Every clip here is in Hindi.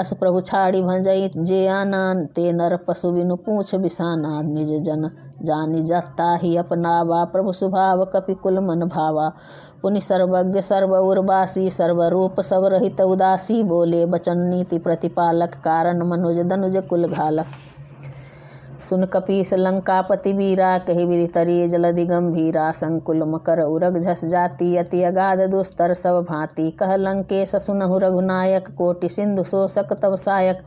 अस प्रभु छाड़ी भंजई जे आना ते नर पशु बिनु पूछ बिसाना निज जन जानी जाता ही अपनावा प्रभु स्वभाव कपि कुल मन भावा पुनि सर्वज्ञ सर्व उर्वासी सर्वरूप सब रहित उदासी बोले बचन नीति प्रतिपालक कारण मनुज दनुज कुल घालक सुन कपीस लंकापति वीरा कहि विधि तरी जलधि गंभीरा संकुल मकर उरग झस जाती अति अगाध दुस्तर सब भांति कह लंकेश सुनहु रघुनायक कोटि सिंधु शोषक तब सायक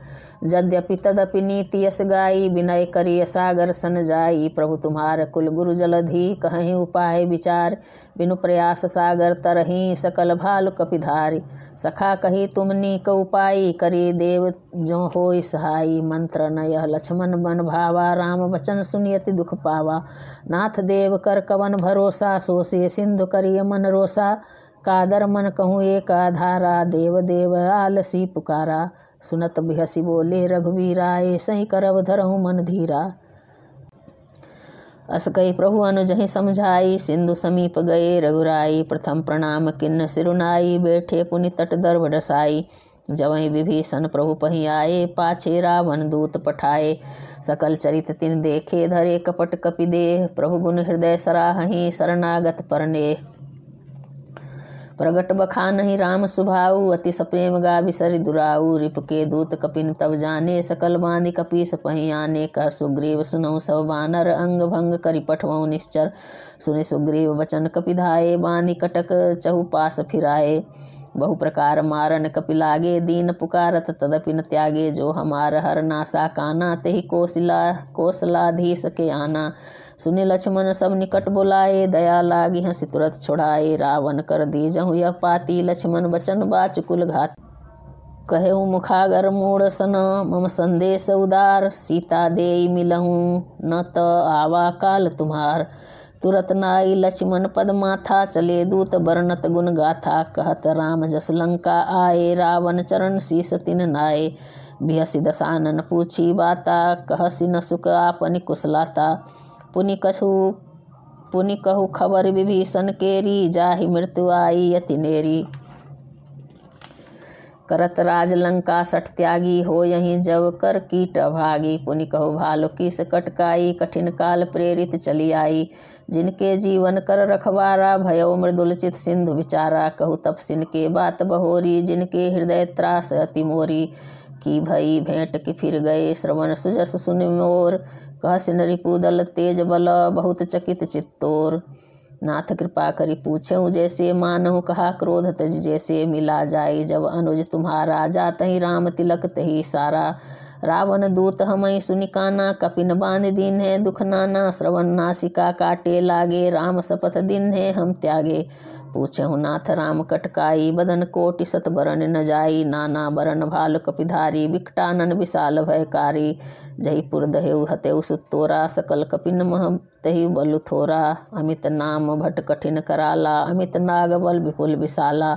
यद्यपि तदपि नीति यस गायी विनय करिय सागर सन जाई प्रभु तुम्हार कुल गुरु जलधि कहि उपाय विचार बिनु प्रयास सागर तरही सकल भालु कपिधारी सखा कही तुम नीक उपाय करी देव जो हो सहाई मंत्र नय लक्ष्मण मन भावा राम वचन सुनियति दुख पावा नाथ देव कर कवन भरोसा सोसे सिंधु करिय मन रोसा कादर मन कहूँ एक आधारा देव देव आलसी पुकारा सुनत बिहसी बोले रघुवीराए सही करब धरहु मन धीरा अस कई प्रभु अनुजहि समझाई सिंधु समीप गए रघुराई प्रथम प्रणाम किन्न सिरुनाई बैठे पुनि तट दर्भ डसाई जवही विभीषण प्रभु पही आए पाछे रावण दूत पठाए सकल चरित तिन देखे धरे कपट कपि देह प्रभु गुण हृदय सराहि शरणागत परनेह प्रगट बखान ही राम सुभाऊ अति सप्रेम गाभिसरि दुराऊ रिप के दूत कपिन तब जाने सकल बांधि कपीस पही आने का सुग्रीव सुनऊ सब बानर अंग भंग करि पठवऊ निश्चर सुनि सुग्रीव वचन कपिधाये बांधि कटक चहु पास फिराए बहु प्रकार मारन कपिलागे दीन पुकारत तदपि न त्यागे जो हमार हर नासा काना तेहि कोसिला कोसलाधीश के आना सुनि लक्ष्मण सब निकट बोलाए दया लागी हंस तुरंत छोड़ाए रावण कर दी जहु यह पाती लक्ष्मण बचन बाच कुल घात कहूँ मुखागर मूड़ सन मम संदेश उदार सीता दे मिलहू न त आवा काल तुम्हार तुरत नाई लक्ष्मण पद माथा चले दूत बरनत गुण गाथा कहत राम जसुलंका आए रावण चरण शीस तिन नाये बिहसी दसानन पूछी बाता कहसी न सुख आपन कुशलाता पुनि कछु पुनि कहु खबर विभीषण केरी जाहि मृत्यु आई यति नेरी करत राज लंका सठ त्यागी हो यहीं जब कर कीट भागी पुनि कहु भालु किस कटकाई कठिन काल प्रेरित चली आई जिनके जीवन कर रखवारा भयो मृदुलचित सिंधु विचारा कहु तप सिन के बात बहोरी जिनके हृदय त्रास अति मोरी की भई भेंट की फिर गए श्रवण सुजस सुन मोर कहस नरिपूदल तेज बल बहुत चकित चित्तोर नाथ कृपा करी पूछे जैसे मानहु कहा क्रोध तज जैसे मिला जाए जब अनुज तुम्हारा जा तही राम तिलक तही सारा रावण दूत हमय सुनिकाना कपिन बांध दिन है दुख नाना श्रवण नासिका काटे लागे राम शपथ दिन है हम त्यागे पूछे नाथ राम कटकाई बदन कोटि बरन न जाई नाना बरन भाल कपिधारी बिकटानन विशाल भयकारी जयपुर दहेउ हतेउ सुतोरा सकल कपिन मह तहि बलु थोरा अमित नाम भट कठिन कराला अमित नाग बल विपुल विशाला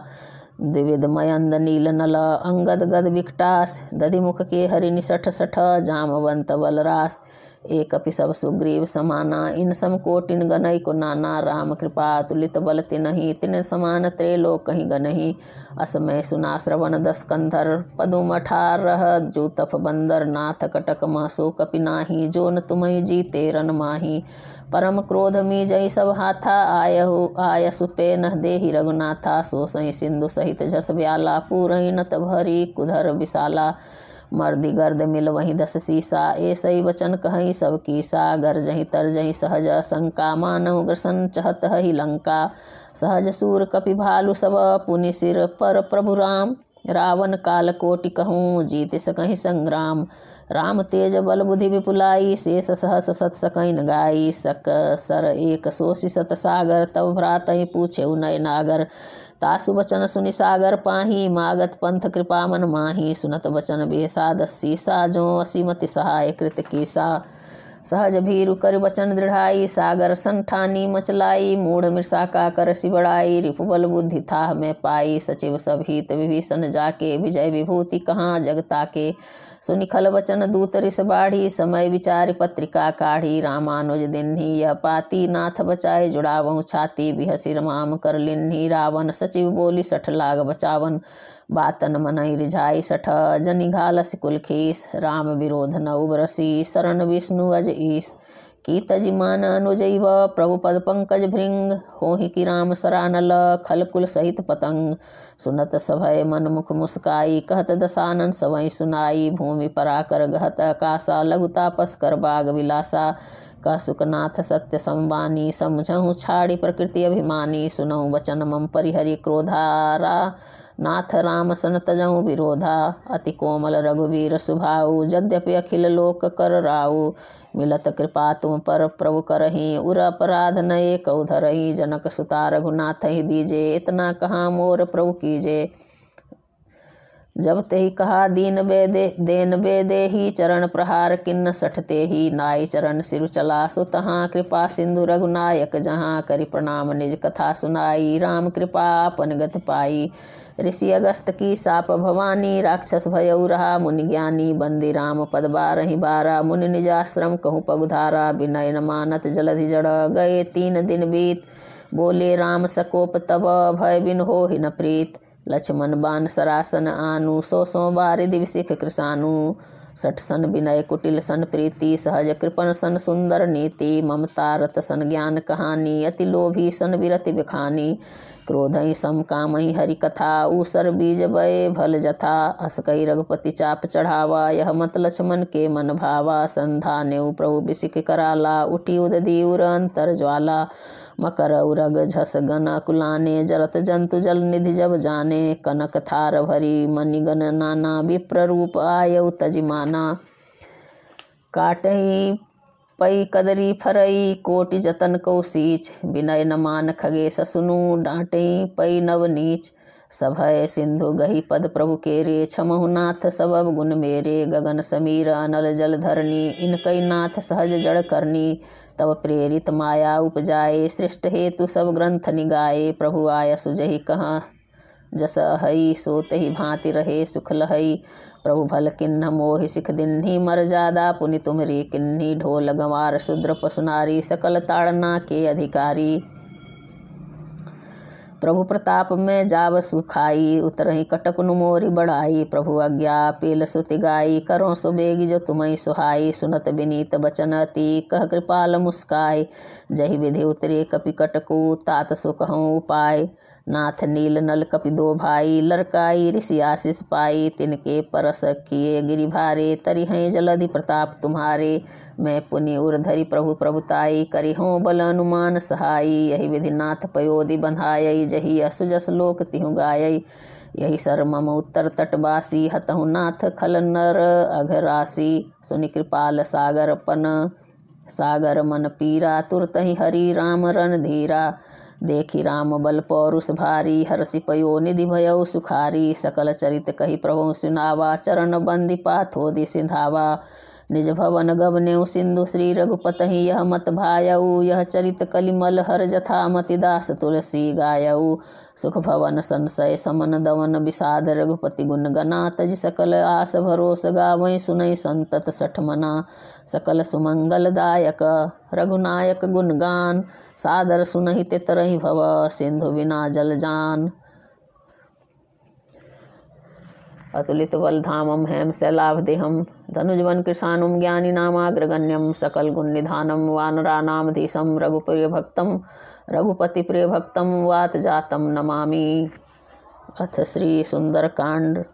द्विविधमयन्द नीलनल अंगद गद विकटास दधिमुख के हरिनिसठ सठ जामवन्त बलरास एक अपि सब सुग्रीव समाना इन समको टिन गनय को नाना राम कृपा तुलित बल तिनहि तिन समान त्रैलोक कहीं गनहि असमय सुना श्रवण दस कंधर पदुम अठारह जूतफ बंदर नाथ कटक मासो जो न तुम जीते रन माही परम क्रोध मी जय सब हाथा आय हो आय सुपे न दे रघुनाथा सो सही सिंधु सहित जस व्याला पूरही नत भरी कुधर विशाला मर्दि गर्द मिल वहीं दस सीसा ही वचन कहीं सब कीसा तर जहीं सहज शंका मानव ग्रसन चहत ही लंका सहज सूर कपि भालु सब पुनि सिर पर प्रभु राम रावण काल कोटि कहूँ जीत सकहीं संग्राम राम तेज बल बुद्धि विपुलाई शेष सहस सत सकन गाई सक सर एक सोसी सत सागर तब भ्रात पूछे उनय नागर तासु बचन सुनि सागर पाही मागत पंथ कृपा मन माही सुनत वचन बेसा दस्सी सा जो असीमति सहाय कृत की सा सहज भीरु कर वचन दृढ़ाई सागर संठानी मचलाई मूढ़ मिर्सा का कर सिबड़ाई रिपुबल बुद्धि था मैं पाई सचिव सभीत विभीषण जाके विजय विभूति कहाँ जगता के सुनिखल वचन दूतरिस बाढ़ी समय विचार पत्रिका काढ़ी रामानुज दिन्ही यह पाती नाथ बचाए जुड़ाव छाती बिहसी राम कर लिन्ही रावण सचिव बोली सठ लाग बचावन बातन मनई रिझाई सठ जनि घालस कुलखीस राम विरोध न उबरसी शरण विष्णु अज ईश की कीतजिमानानुजैव भृंग हो कि राम सरानल खलकुल सहित पतंग सुनत सभय मन मुख मुस्काई कहत दसानन सवय सुनाई भूमि पराकर गहत आकाशा लघुतापस कर बाग विलासा का सुखनाथ सत्य संवानी समझहु छाड़ी प्रकृति अभिमानी सुनऊ वचन मम परिहरि क्रोधारा नाथ राम सन तजहु विरोधा अति कोमल रघुवीर सुभाऊ यद्यपि अखिल लोक कर राऊ मिलत कृपा तुम पर प्रभु करही उर अपराध नए कौ जनक सुता रघुनाथ ही दीजे इतना कहाँ मोर प्रभु कीजे जब ते कहा दीन बे दे देन बे ही चरण प्रहार किन्न सठते ही नाई चरण सिर चला सुतहाँ कृपा सिंधु रघुनायक जहाँ करि प्रणाम निज कथा सुनाई राम कृपा अपन गत पाई ऋषि अगस्त की साप भवानी राक्षस भयऊ रहा मुनि ज्ञानी बंदी राम पद बारही बारा मुनि निजाश्रम कहूँ पगुधारा बिनय न मानत जलधि जड़ गए तीन दिन बीत बोले राम सकोप तब भय बिन हो ही न प्रीत लक्ष्मण बान सरासन आनु सो दिव सिख कृषानु सठ सन विनय कुटिल सन प्रीति सहज कृपण सन सुंदर नीति ममता रत सन ज्ञान कहानी अति लोभी सन विरति बिखानी क्रोध काम हरि कथा ऊसर बीज बय भल जथा असकई रघुपति चाप चढ़ावा यह मत लक्ष्मण के मन भावा संधा ने प्रभु बिशिक कराला उठी उद दीउर अंतर ज्वाला मकर उरग झस गन कुलाने जरत जंतु जल निधि जब जाने कनक थार भरी मणिगन नाना विप्र रूप आय तजिमाना काटही पई कदरी फरई कोटि जतन को सीच बिनय न मान खगे ससुनु डांटे पई नव नीच सभय सिंधु गही पद प्रभु के रे छमहुनाथ सबब गुण मेरे गगन समीर अनल जल इन कई नाथ सहज जड़ करनी तब प्रेरित माया उपजाए सृष्ट हेतु सब ग्रंथ निगाए प्रभु आय सुजही कहाँ जस हई सोत ही भांति रहे सुख लहई प्रभु भल किन्न मोहि सिख दिन्ही मर जादा पुनि तुम्हरी किन्ही ढोल गंवार शूद्र पशुनारी सकल ताड़ना के अधिकारी प्रभु प्रताप में जाव सुखाई उतरही कटक नुमोरी बढ़ाई प्रभु अज्ञा पील सुति गाई करो सुबेगी जो तुम्हें सुहाई सुनत विनीत बचन अति कह कृपाल मुस्काई जही विधि उतरे कपि कटकु तात सुख उपाय नाथ नील नल कपि दो भाई लड़काई ऋषि आशीष पाई तिनके परस किए गिरि भारे तरी हैं जलधि प्रताप तुम्हारे मैं पुनि उर्धरी प्रभु प्रभुताई करी हों बल अनुमान सहाई यही विधि नाथ पयोधि बंधाई जही असुजस लोक तिहु गायई यही सर मम उत्तर तटवासी हतहु नाथ खल नर अघरासी सुनि कृपाल सागर पन सागर मन पीरा तुरत ही हरि राम रन धीरा देखी राम बल पौरुष भारी हरसि पयो निधि भयो सुखारी सकल चरित कही प्रभु सुनावा चरण बंदी पाथो दि सिंधावा निज भवन गबनेउ सिंधु श्री ही यह मत भायऊ यह चरित कलिमल हर जथा मति दास तुलसी गायऊ सुख भवन संशय समन दवन विषाद रघुपति गुण गना तज सकल आस भरोस गावय सुनय संतत सठ मना सकल सुमंगल दायक रघुनायक गुणगान सादर सुनहि ते भव सिंधु बिना जल जान अतुलितवलधामं हैं शैलाभदेहं धनुजवन रघुप्रिय ज्ञानिनामाग्रगण्यं रघुपति प्रिय भक्त वात वातजातं नमामि अथ श्रीसुन्दरकाण्ड